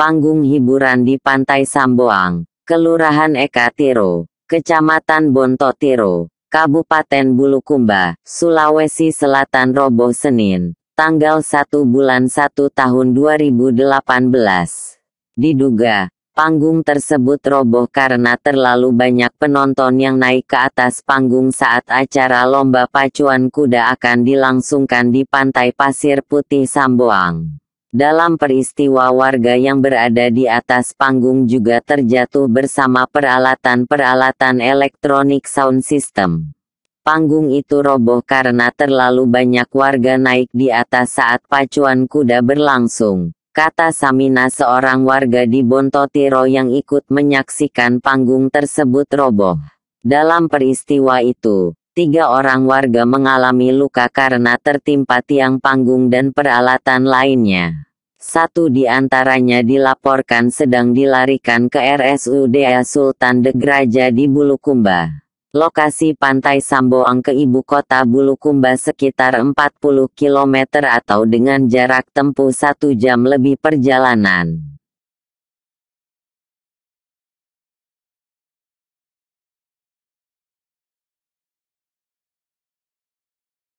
panggung hiburan di Pantai Samboang, Kelurahan Eka Tiro, Kecamatan Bonto Tiro, Kabupaten Bulukumba, Sulawesi Selatan roboh Senin, tanggal 1 bulan 1 tahun 2018. Diduga, panggung tersebut roboh karena terlalu banyak penonton yang naik ke atas panggung saat acara lomba pacuan kuda akan dilangsungkan di Pantai Pasir Putih Samboang. Dalam peristiwa warga yang berada di atas panggung juga terjatuh bersama peralatan-peralatan elektronik sound system. Panggung itu roboh karena terlalu banyak warga naik di atas saat pacuan kuda berlangsung, kata Samina seorang warga di Bontotiro yang ikut menyaksikan panggung tersebut roboh. Dalam peristiwa itu, Tiga orang warga mengalami luka karena tertimpa tiang panggung dan peralatan lainnya. Satu di antaranya dilaporkan sedang dilarikan ke RSUD Sultan Degraja di Bulukumba. Lokasi Pantai Samboang ke ibu kota Bulukumba sekitar 40 km atau dengan jarak tempuh satu jam lebih perjalanan.